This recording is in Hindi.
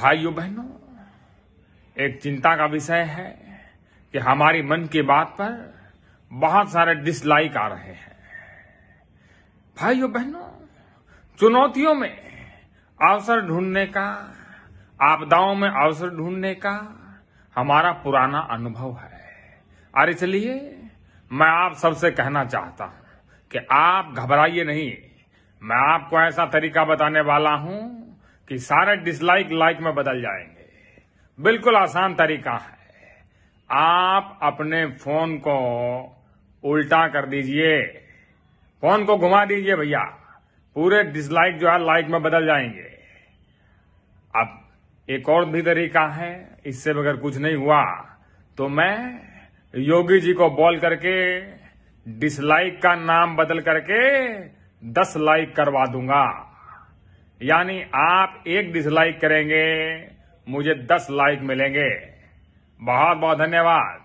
भाइयों बहनों एक चिंता का विषय है कि हमारी मन की बात पर बहुत सारे डिसलाइक आ रहे हैं भाइयों बहनों चुनौतियों में अवसर ढूंढने का आपदाओं में अवसर ढूंढने का हमारा पुराना अनुभव है और इसलिए मैं आप सबसे कहना चाहता हूं कि आप घबराइए नहीं मैं आपको ऐसा तरीका बताने वाला हूं कि सारे डिसलाइक लाइक में बदल जाएंगे बिल्कुल आसान तरीका है आप अपने फोन को उल्टा कर दीजिए फोन को घुमा दीजिए भैया पूरे डिसलाइक जो है लाइक में बदल जाएंगे अब एक और भी तरीका है इससे अगर कुछ नहीं हुआ तो मैं योगी जी को बोल करके डिसलाइक का नाम बदल करके दस लाइक करवा दूंगा यानी आप एक डिसलाइक करेंगे मुझे दस लाइक मिलेंगे बहुत बहुत धन्यवाद